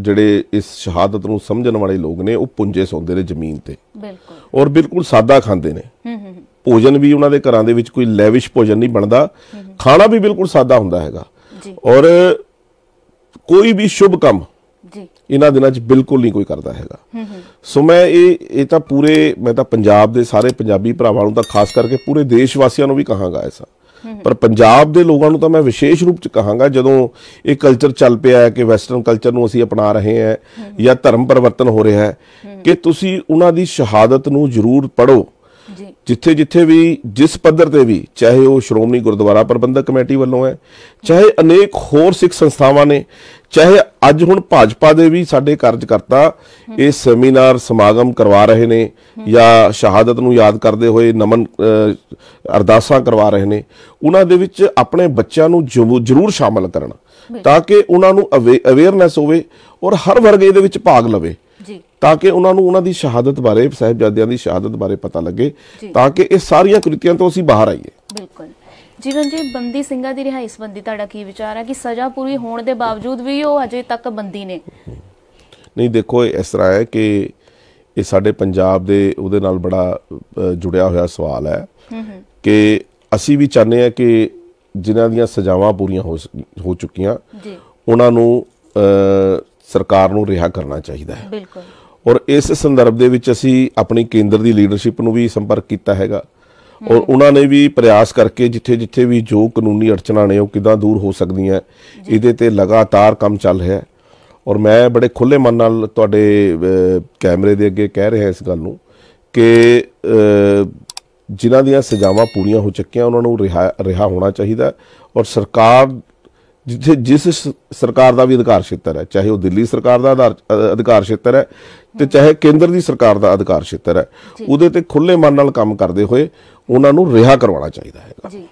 ਜਿਹੜੇ ਇਸ ਸ਼ਹਾਦਤ ਨੂੰ ਸਮਝਣ ਵਾਲੇ ਲੋਕ ਨੇ ਉਹ ਪੁੰਜੇ ਸੌਂਦੇ ਨੇ ਜ਼ਮੀਨ ਤੇ ਬਿਲਕੁਲ ਔਰ ਬਿਲਕੁਲ ਸਾਦਾ ਖਾਂਦੇ ਨੇ ਹੂੰ ਹੂੰ ਭੋਜਨ ਵੀ ਉਹਨਾਂ ਦੇ ਘਰਾਂ ਦੇ ਵਿੱਚ ਕੋਈ ਲੈਵਿਸ਼ ਭੋਜਨ ਨਹੀਂ ਬਣਦਾ ਖਾਣਾ ਵੀ ਬਿਲਕੁਲ ਸਾਦਾ ਹੁੰਦਾ ਹੈਗਾ ਔਰ ਕੋਈ ਵੀ ਸ਼ੁਭ ਕੰਮ ਇਹਨਾਂ ਦਿਨਾਂ 'ਚ ਬਿਲਕੁਲ ਨਹੀਂ ਕੋਈ ਕਰਦਾ ਹੈਗਾ ਸੋ ਮੈਂ ਇਹ ਇਹ ਤਾਂ ਪੂਰੇ ਮੈਂ ਤਾਂ ਪੰਜਾਬ ਦੇ ਸਾਰੇ ਪੰਜਾਬੀ ਭਰਾਵਾਂ ਨੂੰ ਤਾਂ ਖਾਸ ਕਰਕੇ ਪੂਰੇ ਦੇਸ਼ ਵਾਸੀਆਂ ਨੂੰ ਵੀ ਕਹਾਂਗਾ ਐਸਾ ਪਰ ਪੰਜਾਬ ਦੇ ਲੋਕਾਂ ਨੂੰ ਤਾਂ ਮੈਂ ਵਿਸ਼ੇਸ਼ ਰੂਪ ਚ ਕਹਾਂਗਾ ਜਦੋਂ ਇਹ ਕਲਚਰ ਚੱਲ ਪਿਆ ਹੈ ਕਿ ਵੈਸਟਰਨ ਕਲਚਰ ਨੂੰ ਅਸੀਂ ਅਪਣਾ ਰਹੇ ਹਾਂ ਜਾਂ ਧਰਮ ਪਰਿਵਰਤਨ ਹੋ ਰਿਹਾ ਹੈ ਕਿ ਤੁਸੀਂ ਉਹਨਾਂ ਦੀ ਸ਼ਹਾਦਤ ਨੂੰ ਜ਼ਰੂਰ ਪੜੋ ਜਿੱਥੇ ਜਿੱਥੇ ਵੀ ਜਿਸ ਪੱਧਰ ਤੇ ਵੀ ਚਾਹੇ ਉਹ ਸ਼੍ਰੋਮਣੀ ਗੁਰਦੁਆਰਾ ਪ੍ਰਬੰਧਕ ਕਮੇਟੀ ਵੱਲੋਂ ਹੈ ਚਾਹੇ ਅਨੇਕ ਹੋਰ ਸਿੱਖ ਸੰਸਥਾਵਾਂ ਨੇ ਚਾਹੇ ਅੱਜ ਹੁਣ ਭਾਜਪਾ ਦੇ ਵੀ ਸਾਡੇ ਕਾਰਜਕਰਤਾ ਇਹ ਸੈਮੀਨਾਰ ਸਮਾਗਮ ਕਰਵਾ ਰਹੇ ਨੇ ਜਾਂ ਸ਼ਹਾਦਤ ਨੂੰ ਯਾਦ ਕਰਦੇ ਹੋਏ ਨਮਨ ਅਰਦਾਸਾਂ ਕਰਵਾ ਰਹੇ ਨੇ ਉਹਨਾਂ ਦੇ ਵਿੱਚ ਆਪਣੇ ਬੱਚਿਆਂ ਨੂੰ ਜ਼ਰੂਰ ਸ਼ਾਮਲ ਕਰਨਾ ਤਾਂ ਕਿ ਉਹਨਾਂ ਨੂੰ ਅਵੇਅਰਨੈਸ ਹੋਵੇ ਔਰ ਹਰ ਵਰਗ ਇਹਦੇ ਵਿੱਚ ਭਾਗ ਲਵੇ ਤਾਂ ਕਿ ਉਹਨਾਂ ਨੂੰ ਉਹਨਾਂ ਦੀ ਸ਼ਹਾਦਤ ਬਾਰੇ ਸਹਿਬਜ਼ਾਦਿਆਂ ਦੀ ਸ਼ਹਾਦਤ ਬਾਰੇ ਪਤਾ ਲੱਗੇ ਤਾਂ ਕਿ ਇਹ ਸਾਰੀਆਂ ਕ੍ਰਿਤੀਆਂ ਤੋਂ ਅਸੀਂ ਬਾਹਰ ਆਈਏ ਬਿਲਕੁਲ ਜੀਵਨ ਜੀ ਬੰਦੀ ਸਿੰਘਾਂ ਦੀ ਰਿਹਾਈ ਸੰਬੰਧੀ ਤੁਹਾਡਾ ਕੀ ਵਿਚਾਰ ਹੈ ਕਿ ਸਜ਼ਾ ਪੂਰੀ ਹੋਣ ਦੇ ਬਾਵਜੂਦ ਵੀ ਉਹ ਅਜੇ ਤੱਕ ਬੰਦੀ ਨੇ ਨਹੀਂ ਦੇਖੋ ਇਸ ਤਰ੍ਹਾਂ ਹੈ ਕਿ ਇਹ ਸਾਡੇ ਪੰਜਾਬ ਦੇ ਉਹਦੇ ਨਾਲ ਬੜਾ ਜੁੜਿਆ ਹੋਇਆ ਸਵਾਲ ਹੈ ਕਿ ਅਸੀਂ ਵੀ ਚਾਹੁੰਦੇ ਹਾਂ ਕਿ ਜਿਨ੍ਹਾਂ ਦੀਆਂ ਸਜ਼ਾਵਾਂ ਪੂਰੀਆਂ ਹੋ ਚੁੱਕੀਆਂ ਜੀ ਉਹਨਾਂ ਨੂੰ ਸਰਕਾਰ ਨੂੰ ਰਿਹਾ ਕਰਨਾ ਚਾਹੀਦਾ ਹੈ ਬਿਲਕੁਲ ਔਰ ਇਸ ਸੰਦਰਭ ਦੇ ਵਿੱਚ ਅਸੀਂ ਆਪਣੀ ਕੇਂਦਰ ਦੀ ਲੀਡਰਸ਼ਿਪ ਨੂੰ ਵੀ ਸੰਪਰਕ ਕੀਤਾ ਹੈਗਾ ਔਰ ਉਹਨਾਂ ਨੇ ਵੀ ਪ੍ਰਯਾਸ ਕਰਕੇ ਜਿੱਥੇ ਜਿੱਥੇ ਵੀ ਜੋ ਕਾਨੂੰਨੀ ਅੜਚਣਾ ਨੇ ਉਹ ਕਿਦਾਂ ਦੂਰ ਹੋ ਸਕਦੀਆਂ ਇਹਦੇ ਤੇ ਲਗਾਤਾਰ ਕੰਮ ਚੱਲ ਰਿਹਾ ਹੈ ਔਰ ਮੈਂ ਬੜੇ ਖੁੱਲੇ ਮਨ ਨਾਲ ਤੁਹਾਡੇ ਕੈਮਰੇ ਦੇ ਅੱਗੇ ਕਹਿ ਰਿਹਾ ਇਸ ਗੱਲ ਨੂੰ ਕਿ ਜਿਨ੍ਹਾਂ ਦੀਆਂ ਸਜ਼ਾਵਾਂ ਪੂਰੀਆਂ ਹੋ ਚੁੱਕੀਆਂ ਉਹਨਾਂ ਨੂੰ ਰਿਹਾ ਰਿਹਾ ਹੋਣਾ ਚਾਹੀਦਾ ਔਰ ਸਰਕਾਰ ਜਿੱਥੇ ਜਿਸ ਸਰਕਾਰ ਦਾ ਵੀ ਅਧਿਕਾਰ ਖੇਤਰ ਹੈ ਚਾਹੇ ਉਹ ਦਿੱਲੀ ਸਰਕਾਰ ਦਾ ਅਧਿਕਾਰ ਖੇਤਰ ਹੈ ਤੇ ਚਾਹੇ ਕੇਂਦਰ ਦੀ ਸਰਕਾਰ ਦਾ ਅਧਿਕਾਰ ਖੇਤਰ ਹੈ ਉਹਦੇ ਤੇ ਖੁੱਲੇ ਮਨ ਨਾਲ ਕੰਮ ਕਰਦੇ ਹੋਏ ਉਹਨਾਂ ਨੂੰ ਰਿਹਾ ਕਰਵਾਉਣਾ ਚਾਹੀਦਾ ਹੈਗਾ ਜੀ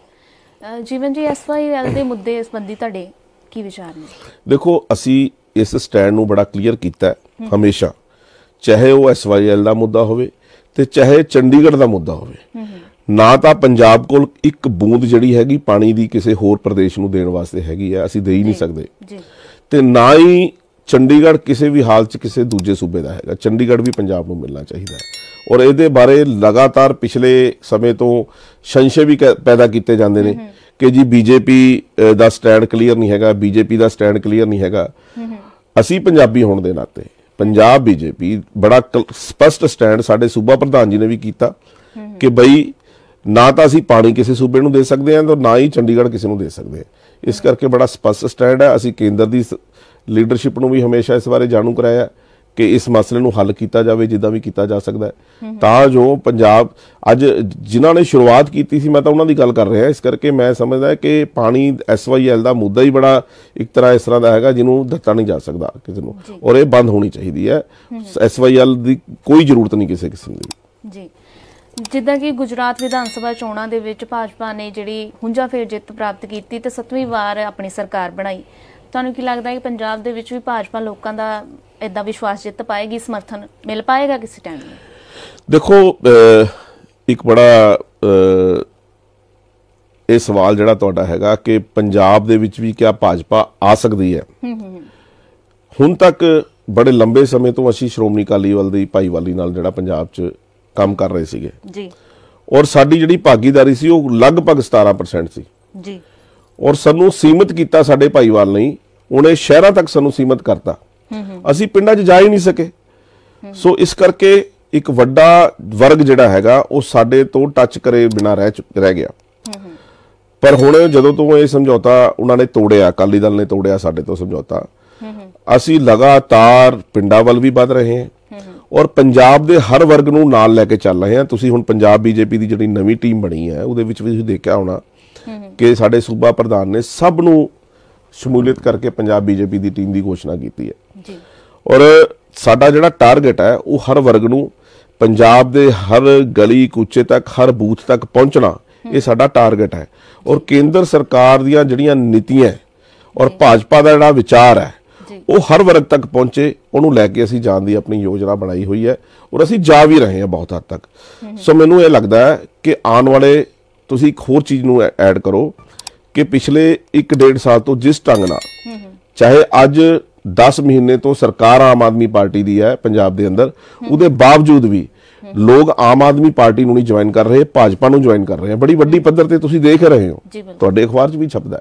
ਜੀਵਨ ਜੀ ਐਸਵਾਈਐਲ ਦੇ ਮੁੱਦੇ ਇਸ ਸੰਬੰਧੀ ਤੁਹਾਡੇ ਕੀ ਵਿਚਾਰ ਨੇ ਦੇਖੋ ਅਸੀਂ ਇਸ ਸਟੈਂਡ ਨੂੰ ਬੜਾ ਕਲੀਅਰ ਕੀਤਾ ਹੈ ਹਮੇਸ਼ਾ ਚਾਹੇ ਉਹ ਐਸਵਾਈਐਲ ਦਾ ਮੁੱਦਾ ਹੋਵੇ ਤੇ ਚਾਹੇ ਚੰਡੀਗੜ੍ਹ ਦਾ ਮੁੱਦਾ ਹੋਵੇ ਨਾ ਤਾਂ ਪੰਜਾਬ ਕੋਲ ਇੱਕ ਬੂੰਦ ਜਿਹੜੀ ਹੈਗੀ ਪਾਣੀ ਦੀ ਕਿਸੇ ਹੋਰ ਪ੍ਰਦੇਸ਼ ਨੂੰ ਦੇਣ ਵਾਸਤੇ ਹੈਗੀ ਆ ਅਸੀਂ ਦੇ ਹੀ ਨਹੀਂ ਸਕਦੇ ਜੀ ਤੇ ਨਾ ਹੀ ਚੰਡੀਗੜ੍ਹ ਕਿਸੇ ਵੀ ਹਾਲ 'ਚ ਕਿਸੇ ਦੂਜੇ ਸੂਬੇ ਦਾ ਹੈਗਾ ਚੰਡੀਗੜ੍ਹ ਵੀ ਪੰਜਾਬ ਨੂੰ ਮਿਲਣਾ ਚਾਹੀਦਾ ਹੈ ਔਰ ਇਹਦੇ ਬਾਰੇ ਲਗਾਤਾਰ ਪਿਛਲੇ ਸਮੇਂ ਤੋਂ ਸੰਸ਼ੇ ਵੀ ਪੈਦਾ ਕੀਤੇ ਜਾਂਦੇ ਨੇ ਕਿ ਜੀ ਬੀਜੇਪੀ ਦਾ ਸਟੈਂਡ ਕਲੀਅਰ ਨਹੀਂ ਹੈਗਾ ਬੀਜੇਪੀ ਦਾ ਸਟੈਂਡ ਕਲੀਅਰ ਨਹੀਂ ਹੈਗਾ ਅਸੀਂ ਪੰਜਾਬੀ ਹੋਣ ਦੇ ਨਾਤੇ ਪੰਜਾਬ ਬੀਜੇਪੀ ਬੜਾ ਸਪਸ਼ਟ ਸਟੈਂਡ ਸਾਡੇ ਸੂਬਾ ਪ੍ਰਧਾਨ ਜੀ ਨੇ ਵੀ ਕੀਤਾ ਕਿ ਬਈ ਨਾ ਤਾਂ ਅਸੀਂ ਪਾਣੀ ਕਿਸੇ ਸੂਬੇ ਨੂੰ ਦੇ ਸਕਦੇ ਹਾਂ ਤੇ ਨਾ ਹੀ ਚੰਡੀਗੜ੍ਹ ਕਿਸੇ ਨੂੰ ਦੇ ਸਕਦੇ ਹਾਂ ਇਸ ਕਰਕੇ ਬੜਾ ਸਪਸ਼ਟ ਸਟੈਂਡ ਹੈ ਅਸੀਂ ਕੇਂਦਰ ਦੀ ਲੀਡਰਸ਼ਿਪ ਨੂੰ ਵੀ ਹਮੇਸ਼ਾ ਇਸ ਬਾਰੇ ਜਾਣੂ ਕਰਾਇਆ ਕਿ ਇਸ ਮਸਲੇ ਨੂੰ ਹੱਲ ਕੀਤਾ ਜਾਵੇ ਜਿੱਦਾਂ ਵੀ ਕੀਤਾ ਜਾ ਸਕਦਾ ਹੈ ਤਾਂ ਜੋ ਪੰਜਾਬ ਅੱਜ ਜਿਨ੍ਹਾਂ ਨੇ ਸ਼ੁਰੂਆਤ ਕੀਤੀ ਸੀ ਮੈਂ ਤਾਂ ਉਹਨਾਂ ਦੀ ਗੱਲ ਕਰ ਰਿਹਾ ਇਸ ਕਰਕੇ ਮੈਂ ਸਮਝਦਾ ਕਿ ਪਾਣੀ ਐਸਵਾਈਐਲ ਦਾ ਮੁੱਦਾ ਹੀ ਬੜਾ ਇੱਕ ਤਰ੍ਹਾਂ ਇਸ ਤਰ੍ਹਾਂ ਦਾ ਹੈਗਾ ਜਿਹਨੂੰ ਦਿੱਤਾ ਨਹੀਂ ਜਾ ਸਕਦਾ ਕਿਸੇ ਨੂੰ ਔਰ ਇਹ ਬੰਦ ਹੋਣੀ ਚਾਹੀਦੀ ਹੈ ਐਸਵਾਈਐਲ ਦੀ ਕੋਈ ਜ਼ਰੂਰਤ ਨਹੀਂ ਕਿਸੇ ਕਿਸਮ ਦੀ ਜੀ ਜਿੱਦਾਂ ਕਿ ਗੁਜਰਾਤ ਵਿਧਾਨ ਸਭਾ ਚੋਣਾਂ ਦੇ ਵਿੱਚ ਭਾਜਪਾ ਨੇ ਜਿਹੜੀ ਫੇਰ ਜਿੱਤ ਪ੍ਰਾਪਤ ਕੀਤੀ ਤੇ 7ਵੀਂ ਵਾਰ ਆਪਣੀ ਸਰਕਾਰ ਬਣਾਈ ਤੁਹਾਨੂੰ ਕੀ ਲੱਗਦਾ ਹੈ ਕਿ ਪੰਜਾਬ ਦੇ ਵਿੱਚ ਵੀ ਭਾਜਪਾ ਲੋਕਾਂ ਦਾ ਇਦਾਂ ਵਿਸ਼ਵਾਸ ਜਿੱਤ ਪਾਏਗੀ ਸਮਰਥਨ ਮਿਲ ਪਾਏਗਾ ਕਿਸੇ ਟਾਈਮ ਦੇਖੋ ਇੱਕ ਬੜਾ ਇਹ ਸਵਾਲ ਜਿਹੜਾ ਤੁਹਾਡਾ ਹੈਗਾ ਕਿ ਪੰਜਾਬ ਦੇ ਵਿੱਚ ਵੀ ਕਿਆ ਭਾਜਪਾ ਆ ਸਕਦੀ ਹੈ ਹੁਣ ਤੱਕ ਬੜੇ ਲੰਬੇ ਸਮੇਂ ਤੋਂ ਅਸੀਂ ਸ਼੍ਰੋਮਣੀ ਅਕਾਲੀ ਦੀ ਭਾਈਵਾਲੀ ਨਾਲ ਜਿਹੜਾ ਪੰਜਾਬ 'ਚ ਕੰਮ ਕਰ ਰਹੇ ਸੀਗੇ ਜੀ ਔਰ ਸਾਡੀ ਜਿਹੜੀ ਭਾਗੀਦਾਰੀ ਸੀ ਉਹ ਲਗਭਗ 17% ਸੀ ਜੀ ਔਰ ਸਾਨੂੰ ਸੀਮਿਤ ਕੀਤਾ ਸਾਡੇ ਭਾਈਵਾਲ ਨੇ ਉਹਨੇ ਸ਼ਹਿਰਾਂ ਤੱਕ ਸਾਨੂੰ ਸੀਮਿਤ ਕਰਤਾ ਅਸੀਂ ਪਿੰਡਾਂ 'ਚ ਜਾ ਹੀ ਨਹੀਂ ਸਕੇ ਸੋ ਇਸ ਕਰਕੇ ਇੱਕ ਵੱਡਾ ਵਰਗ ਜਿਹੜਾ ਹੈਗਾ ਉਹ ਸਾਡੇ ਤੋਂ ਟੱਚ ਕਰੇ ਬਿਨਾ ਰਹਿ ਰਹਿ ਗਿਆ ਪਰ ਹੁਣ ਜਦੋਂ ਤੋਂ ਇਹ ਸਮਝੌਤਾ ਉਹਨਾਂ ਨੇ ਤੋੜਿਆ ਅਕਾਲੀ ਦਲ ਨੇ ਤੋੜਿਆ ਸਾਡੇ ਤੋਂ ਸਮਝੌਤਾ ਅਸੀਂ ਲਗਾਤਾਰ ਪਿੰਡਾਂ ਵੱਲ ਵੀ ਵੱਧ ਰਹੇ ਹਾਂ ਔਰ ਪੰਜਾਬ ਦੇ ਹਰ ਵਰਗ ਨੂੰ ਨਾਲ ਲੈ ਕੇ ਚੱਲ ਰਹੇ ਹਾਂ ਤੁਸੀਂ ਹੁਣ ਪੰਜਾਬ ਬੀਜੇਪੀ ਦੀ ਜਿਹੜੀ ਨਵੀਂ ਟੀਮ ਬਣੀ ਹੈ ਉਹਦੇ ਵਿੱਚ ਵੀ ਤੁਸੀਂ ਦੇਖਿਆ ਹੋਣਾ ਕਿ ਸਾਡੇ ਸੂਬਾ ਪ੍ਰਧਾਨ ਨੇ ਸਭ ਨੂੰ ਸ਼ਮੂਲੀਅਤ ਕਰਕੇ ਪੰਜਾਬ ਬੀਜੇਪੀ ਦੀ ਟੀਮ ਦੀ ਘੋਸ਼ਣਾ ਕੀਤੀ ਹੈ ਜੀ ਔਰ ਸਾਡਾ ਜਿਹੜਾ ਟਾਰਗੇਟ ਹੈ ਉਹ ਹਰ ਵਰਗ ਨੂੰ ਪੰਜਾਬ ਦੇ ਹਰ ਗਲੀ ਕੂਚੇ ਤੱਕ ਹਰ ਬੂਥ ਤੱਕ ਪਹੁੰਚਣਾ ਇਹ ਸਾਡਾ ਟਾਰਗੇਟ ਹੈ ਔਰ ਕੇਂਦਰ ਸਰਕਾਰ ਦੀਆਂ ਜਿਹੜੀਆਂ ਨੀਤੀਆਂ ਔਰ ਭਾਜਪਾ ਦਾ ਜਿਹੜਾ ਵਿਚਾਰ ਹੈ ਉਹ ਹਰ ਵਰਗ ਤੱਕ ਪਹੁੰਚੇ ਉਹਨੂੰ ਲੈ ਕੇ ਅਸੀਂ ਜਾਣ ਦੀ ਆਪਣੀ ਯੋਜਨਾ ਬਣਾਈ ਹੋਈ ਹੈ ਔਰ ਅਸੀਂ ਜਾ ਵੀ ਰਹੇ ਹਾਂ ਬਹੁਤ ਹੱਦ ਤੱਕ ਸੋ ਮੈਨੂੰ ਇਹ ਲੱਗਦਾ ਹੈ ਕਿ ਆਉਣ ਵਾਲੇ ਤੁਸੀਂ ਇੱਕ ਹੋਰ ਚੀਜ਼ ਨੂੰ ਐਡ ਕਰੋ ਕਿ ਪਿਛਲੇ 1.5 ਸਾਲ ਤੋਂ ਜਿਸ ਢੰਗ ਨਾਲ ਚਾਹੇ ਅੱਜ 10 ਮਹੀਨੇ ਤੋਂ ਸਰਕਾਰ ਆਮ ਆਦਮੀ ਪਾਰਟੀ ਦੀ ਹੈ ਪੰਜਾਬ ਦੇ ਅੰਦਰ ਉਹਦੇ ਬਾਵਜੂਦ ਵੀ ਲੋਕ ਆਮ ਆਦਮੀ ਪਾਰਟੀ ਨੂੰ ਨਹੀਂ ਜੁਆਇਨ ਕਰ ਰਹੇ ਭਾਜਪਾ ਨੂੰ ਜੁਆਇਨ ਕਰ ਰਹੇ ਆ ਬੜੀ ਵੱਡੀ ਪੱਧਰ ਤੇ ਤੁਸੀਂ ਦੇਖ ਰਹੇ ਹੋ ਤੁਹਾਡੇ ਅਖਬਾਰ 'ਚ ਵੀ ਛਪਦਾ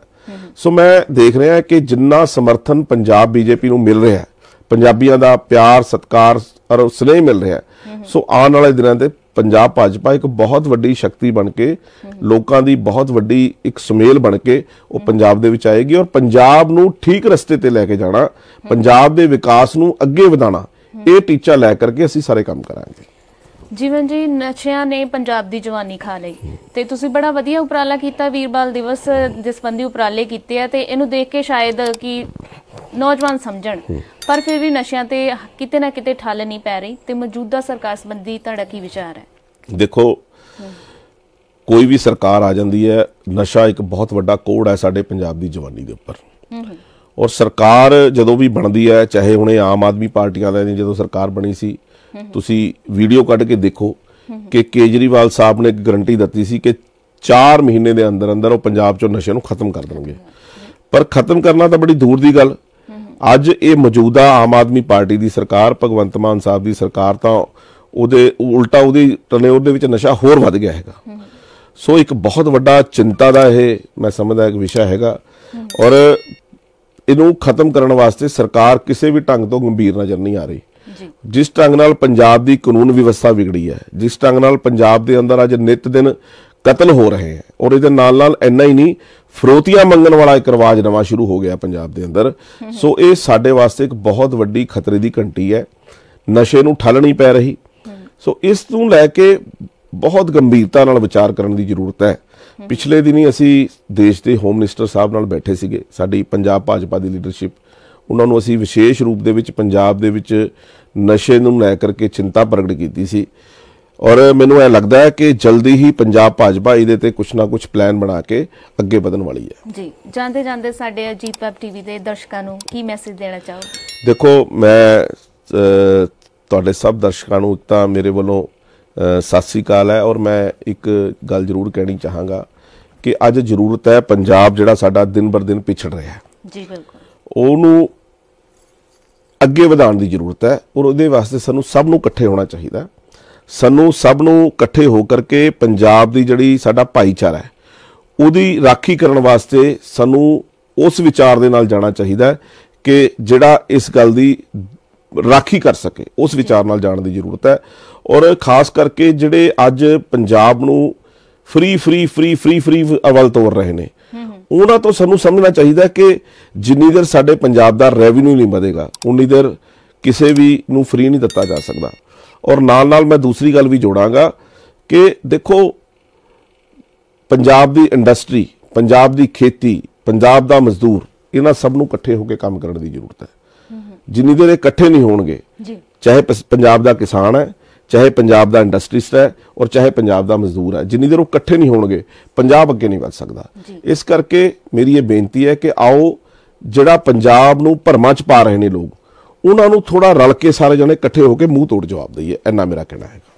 ਸੋ ਮੈਂ ਦੇਖ ਰਿਹਾ ਕਿ ਜਿੰਨਾ ਸਮਰਥਨ ਪੰਜਾਬ ਬੀਜੇਪੀ ਨੂੰ ਮਿਲ ਰਿਹਾ ਪੰਜਾਬੀਆਂ ਦਾ ਪਿਆਰ ਸਤਕਾਰ ਔਰ ਸਨੇਹ ਮਿਲ ਰਿਹਾ ਸੋ ਆਉਣ ਵਾਲੇ ਦਿਨਾਂ ਤੇ ਪੰਜਾਬ ਭਾਜਪਾ ਇੱਕ ਬਹੁਤ ਵੱਡੀ ਸ਼ਕਤੀ ਬਣ ਕੇ ਲੋਕਾਂ ਦੀ ਬਹੁਤ ਵੱਡੀ ਇੱਕ ਸੁਮੇਲ ਬਣ ਕੇ ਉਹ ਪੰਜਾਬ ਦੇ ਵਿੱਚ ਆਏਗੀ ਔਰ ਪੰਜਾਬ ਨੂੰ ਠੀਕ ਰਸਤੇ ਤੇ ਲੈ ਕੇ ਜਾਣਾ ਪੰਜਾਬ ਦੇ ਵਿਕਾਸ ਨੂੰ ਅੱਗੇ ਵਧਾਣਾ ਇਹ ਟੀਚਾ ਲੈ ਕਰਕੇ ਅਸੀਂ ਸਾਰੇ ਕੰਮ ਕਰਾਂਗੇ ਜੀਵਨ ਜੀ ਨਸ਼ਿਆਂ ਨੇ ਪੰਜਾਬ ਦੀ ਜਵਾਨੀ ਖਾ ਲਈ ਤੇ ਤੁਸੀਂ ਬੜਾ ਵਧੀਆ ਉਪਰਾਲਾ ਕੀਤਾ ਵੀਰਬਾਲ ਦਿਵਸ ਜਿਸ ਸੰਬੰਧੀ ਉਪਰਾਲੇ ਕੀਤੇ ਆ ਤੇ ਇਹਨੂੰ ਦੇਖ ਕੇ ਸ਼ਾਇਦ ਕਿ ਨੌਜਵਾਨ ਸਮਝਣ ਪਰ ਫਿਰ ਵੀ ਨਸ਼ਿਆਂ ਤੇ ਕਿਤੇ ਨਾ ਕਿਤੇ ਠੱਲ ਨਹੀਂ ਪੈ ਰਹੀ ਤੇ ਮੌਜੂਦਾ ਸਰਕਾਰ ਸੰਬੰਧੀ ਤੁਹਾਡਾ ਕੀ ਵਿਚਾਰ ਹੈ ਦੇਖੋ ਕੋਈ ਵੀ ਸਰਕਾਰ ਆ ਜਾਂਦੀ ਹੈ ਨਸ਼ਾ ਇੱਕ ਬਹੁਤ ਵੱਡਾ ਕੋੜ ਹੈ ਸਾਡੇ ਪੰਜਾਬ ਦੀ ਜਵਾਨੀ ਦੇ ਉੱਪਰ ਔਰ ਸਰਕਾਰ ਜਦੋਂ ਵੀ ਬਣਦੀ ਹੈ ਚਾਹੇ ਹੁਣੇ ਆਮ ਆਦਮੀ ਪਾਰਟੀ ਵਾਲਿਆਂ ਜਦੋਂ ਸਰਕਾਰ ਬਣੀ ਸੀ ਤੁਸੀਂ ਵੀਡੀਓ ਕੱਢ ਕੇ ਦੇਖੋ ਕਿ ਕੇਜਰੀਵਾਲ ਸਾਹਿਬ ਨੇ ਇੱਕ ਗਰੰਟੀ ਦਿੱਤੀ ਸੀ ਕਿ 4 ਮਹੀਨੇ ਦੇ ਅੰਦਰ ਅੰਦਰ ਉਹ ਪੰਜਾਬ ਚੋਂ ਨਸ਼ੇ ਨੂੰ ਖਤਮ ਕਰ ਦੇਣਗੇ ਪਰ ਖਤਮ ਕਰਨਾ ਤਾਂ ਬੜੀ ਦੂਰ ਦੀ ਗੱਲ ਅੱਜ ਇਹ ਮੌਜੂਦਾ ਆਮ ਆਦਮੀ ਪਾਰਟੀ ਦੀ ਸਰਕਾਰ ਭਗਵੰਤ ਮਾਨ ਸਾਹਿਬ ਦੀ ਸਰਕਾਰ ਤਾਂ ਉਹਦੇ ਉਲਟਾ ਉਹਦੀ ਟਨੇ ਉਹਦੇ ਵਿੱਚ ਨਸ਼ਾ ਹੋਰ ਵੱਧ ਗਿਆ ਹੈਗਾ ਸੋ ਇੱਕ ਬਹੁਤ ਵੱਡਾ ਚਿੰਤਾ ਦਾ ਇਹ ਮੈਂ ਸਮਝਦਾ ਇੱਕ ਵਿਸ਼ਾ ਹੈਗਾ ਔਰ ਇਹਨੂੰ ਖਤਮ ਕਰਨ ਵਾਸਤੇ ਸਰਕਾਰ ਕਿਸੇ ਵੀ ਢੰਗ ਤੋਂ ਗੰਭੀਰ ਨਜ਼ਰ ਨਹੀਂ ਆ ਰਹੀ ਜਿਸ ਢੰਗ ਨਾਲ ਪੰਜਾਬ ਦੀ ਕਾਨੂੰਨ ਵਿਵਸਥਾ ਵਿਗੜੀ ਹੈ ਜਿਸ ਢੰਗ ਨਾਲ ਪੰਜਾਬ ਦੇ ਅੰਦਰ ਅੱਜ ਨਿਤ ਦਿਨ ਕਤਲ ਹੋ ਰਹੇ ਹਨ ਔਰ ਇਹਦੇ ਨਾਲ ਨਾਲ ਐਨਾ ਹੀ ਨਹੀਂ ਫਰੋਤੀਆਂ ਮੰਗਣ ਵਾਲਾ ਇੱਕ ਰਵਾਜ ਨਵਾਂ ਸ਼ੁਰੂ ਹੋ ਗਿਆ ਪੰਜਾਬ ਦੇ ਅੰਦਰ ਸੋ ਇਹ ਸਾਡੇ ਵਾਸਤੇ ਇੱਕ ਬਹੁਤ ਵੱਡੀ ਖਤਰੇ ਦੀ ਘੰਟੀ ਹੈ ਨਸ਼ੇ ਨੂੰ ਠੱਲਣੀ ਪੈ ਰਹੀ ਸੋ ਇਸ ਨੂੰ ਲੈ ਕੇ ਬਹੁਤ ਗੰਭੀਰਤਾ ਨਾਲ ਵਿਚਾਰ ਕਰਨ ਦੀ ਜ਼ਰੂਰਤ ਹੈ ਪਿਛਲੇ ਦਿਨੀ ਅਸੀਂ ਦੇਸ਼ ਦੇ ਹੋਮ ਮਿਨਿਸਟਰ ਸਾਹਿਬ ਨਾਲ ਬੈਠੇ ਸੀਗੇ ਸਾਡੀ ਪੰਜਾਬ ਭਾਜਪਾ ਦੀ ਲੀਡਰਸ਼ਿਪ ਉਹਨਾਂ ਨੂੰ ਅਸੀਂ ਵਿਸ਼ੇਸ਼ ਰੂਪ ਦੇ ਵਿੱਚ ਪੰਜਾਬ ਦੇ ਵਿੱਚ ਨਸ਼ੇ ਨੂੰ ਲੈ ਕਰਕੇ ਚਿੰਤਾ ਪ੍ਰਗਟ ਕੀਤੀ ਸੀ ਔਰ ਮੈਨੂੰ ਇਹ ਲੱਗਦਾ ਹੈ ਕਿ ਜਲਦੀ ਹੀ ਪੰਜਾਬ ਭਾਜਪਾ ਇਹਦੇ ਤੇ ਕੁਛ ਨਾ ਕੁਛ ਪਲਾਨ ਬਣਾ ਕੇ ਅੱਗੇ ਵਧਣ ਵਾਲੀ ਹੈ ਜੀ ਜਾਂਦੇ ਜਾਂਦੇ ਸਾਡੇ ਅਜੀਤ ਵੈਬ ਟੀਵੀ ਦੇ ਦਰਸ਼ਕਾਂ ਨੂੰ ਕੀ ਮੈਸੇਜ ਦੇਣਾ ਚਾਹੋ ਦੇਖੋ ਮੈਂ ਤੁਹਾਡੇ ਸਭ ਦਰਸ਼ਕਾਂ ਨੂੰ ਤਾਂ ਮੇਰੇ ਵੱਲੋਂ ਸਤਿ ਸ੍ਰੀ ਅਕਾਲ ਹੈ ਔਰ ਮੈਂ ਇੱਕ ਗੱਲ ਜ਼ਰੂਰ ਕਹਿਣੀ ਚਾਹਾਂਗਾ ਕਿ ਅੱਜ ਜ਼ਰੂਰਤ ਹੈ ਪੰਜਾਬ ਜਿਹੜਾ ਸਾਡਾ ਦਿਨ ਬਰ ਦਿਨ ਪਿਛੜ ਰਿਹਾ ਹੈ ਜੀ ਬਿਲਕੁਲ ਉਹਨੂੰ ਅੱਗੇ ਵਧਾਉਣ ਦੀ ਜ਼ਰੂਰਤ ਹੈ ਔਰ ਉਹਦੇ ਵਾਸਤੇ ਸਾਨੂੰ ਸਭ ਨੂੰ ਇਕੱਠੇ ਹੋਣਾ ਚਾਹੀਦਾ ਸਾਨੂੰ ਸਭ ਨੂੰ ਇਕੱਠੇ ਹੋ ਕਰਕੇ ਪੰਜਾਬ ਦੀ ਜਿਹੜੀ ਸਾਡਾ ਭਾਈਚਾਰਾ ਹੈ ਉਹਦੀ ਰਾਖੀ ਕਰਨ ਵਾਸਤੇ ਸਾਨੂੰ ਉਸ ਵਿਚਾਰ ਦੇ ਨਾਲ ਜਾਣਾ ਚਾਹੀਦਾ ਕਿ ਜਿਹੜਾ ਇਸ ਗੱਲ ਦੀ ਰਾਖੀ ਕਰ ਸਕੇ ਉਸ ਵਿਚਾਰ ਨਾਲ ਜਾਣ ਦੀ ਜ਼ਰੂਰਤ ਹੈ ਔਰ ਖਾਸ ਕਰਕੇ ਜਿਹੜੇ ਅੱਜ ਪੰਜਾਬ ਨੂੰ free free free free free ਅਵਲ ਤੋਰ ਰਹੇ ਨੇ ਉਹਨਾਂ ਤੋਂ ਸਾਨੂੰ ਸਮਝਣਾ ਚਾਹੀਦਾ ਕਿ ਜਿੰਨੀ ਦੇਰ ਸਾਡੇ ਪੰਜਾਬ ਦਾ ਰੈਵਨਿਊ ਨਹੀਂ ਵਧੇਗਾ ਉਨੀ ਦੇਰ ਕਿਸੇ ਵੀ ਨੂੰ ਫ੍ਰੀ ਨਹੀਂ ਦਿੱਤਾ ਜਾ ਸਕਦਾ ਔਰ ਨਾਲ ਨਾਲ ਮੈਂ ਦੂਸਰੀ ਗੱਲ ਵੀ ਜੋੜਾਂਗਾ ਕਿ ਦੇਖੋ ਪੰਜਾਬ ਦੀ ਇੰਡਸਟਰੀ ਪੰਜਾਬ ਦੀ ਖੇਤੀ ਪੰਜਾਬ ਦਾ ਮਜ਼ਦੂਰ ਇਹਨਾਂ ਸਭ ਨੂੰ ਇਕੱਠੇ ਹੋ ਕੇ ਕੰਮ ਕਰਨ ਦੀ ਜ਼ਰੂਰਤ ਹੈ ਜਿੰਨੀ ਦੇਰ ਇਕੱਠੇ ਨਹੀਂ ਹੋਣਗੇ ਜੀ ਚਾਹੇ ਪੰਜਾਬ ਦਾ ਕਿਸਾਨ ਹੈ ਚਾਹੇ ਪੰਜਾਬ ਦਾ ਇੰਡਸਟਰੀਸਟ ਹੈ ਔਰ ਚਾਹੇ ਪੰਜਾਬ ਦਾ ਮਜ਼ਦੂਰ ਹੈ ਜਿੰਨੀ ਦੇਰ ਉਹ ਇਕੱਠੇ ਨਹੀਂ ਹੋਣਗੇ ਪੰਜਾਬ ਅੱਗੇ ਨਹੀਂ ਵੱਧ ਸਕਦਾ ਇਸ ਕਰਕੇ ਮੇਰੀ ਇਹ ਬੇਨਤੀ ਹੈ ਕਿ ਆਓ ਜਿਹੜਾ ਪੰਜਾਬ ਨੂੰ ਭਰਮਾਂ 'ਚ ਪਾ ਰਹੇ ਨੇ ਲੋਕ ਉਹਨਾਂ ਨੂੰ ਥੋੜਾ ਰਲ ਕੇ ਸਾਰੇ ਜਣੇ ਇਕੱਠੇ ਹੋ ਕੇ ਮੂੰਹ ਤੋੜ ਜਵਾਬ ਦਈਏ ਇੰਨਾ ਮੇਰਾ ਕਹਿਣਾ ਹੈ